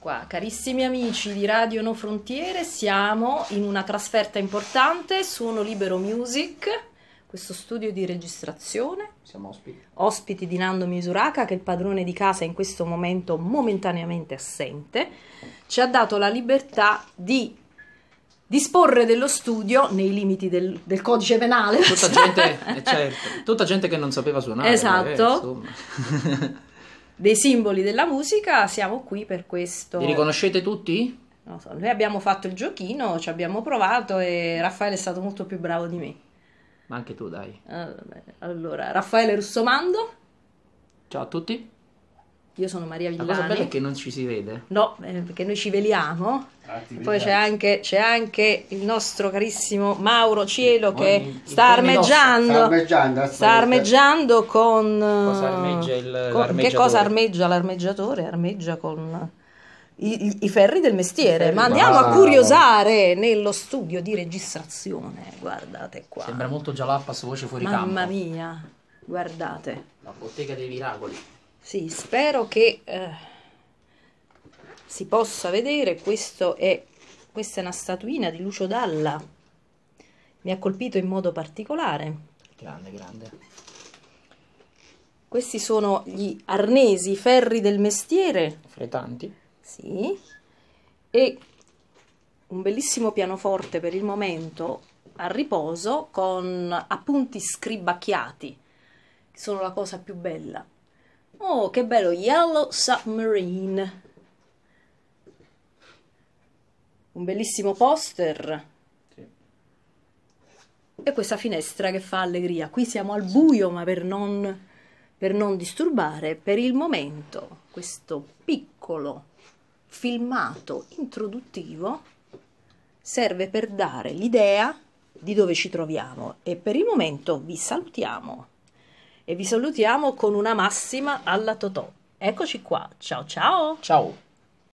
Qua. Carissimi amici di Radio No Frontiere, siamo in una trasferta importante, Suono Libero Music, questo studio di registrazione. Siamo ospiti. Ospiti di Nando Misuraca, che è il padrone di casa in questo momento momentaneamente assente. Ci ha dato la libertà di disporre dello studio nei limiti del, del codice penale. Tutta gente, eh, certo, tutta gente che non sapeva suonare. Esatto. Eh, dei simboli della musica, siamo qui per questo. Li riconoscete tutti? Non so, noi abbiamo fatto il giochino, ci abbiamo provato e Raffaele è stato molto più bravo di me. Ma anche tu, dai. Allora, Raffaele Russomando. Ciao a tutti. Io sono Maria Villani. La cosa bella è che non ci si vede. No, eh, perché noi ci veliamo. Ah, Poi c'è anche, c'è anche, il nostro carissimo Mauro Cielo che il, sta, il armeggiando, sta armeggiando. Sta armeggiando con... Cosa armeggia il, con che cosa armeggia l'armeggiatore? Armeggia con... I, i, ferri del mestiere, ferri. ma andiamo wow. a curiosare nello studio di registrazione. Guardate qua. Sembra molto già l'appas voce fuori Mamma campo. Mamma mia, guardate. La bottega dei miracoli. Sì, spero che eh, si possa vedere. È, questa è una statuina di Lucio Dalla. Mi ha colpito in modo particolare. Grande, grande. Questi sono gli arnesi, i ferri del mestiere. Fretanti. Sì. E un bellissimo pianoforte per il momento a riposo con appunti scribacchiati, sono la cosa più bella. Oh, che bello, Yellow Submarine. Un bellissimo poster. Sì. E questa finestra che fa allegria. Qui siamo al buio, ma per non, per non disturbare, per il momento, questo piccolo filmato introduttivo serve per dare l'idea di dove ci troviamo e per il momento vi salutiamo e vi salutiamo con una massima alla Totò. Eccoci qua, ciao ciao! Ciao!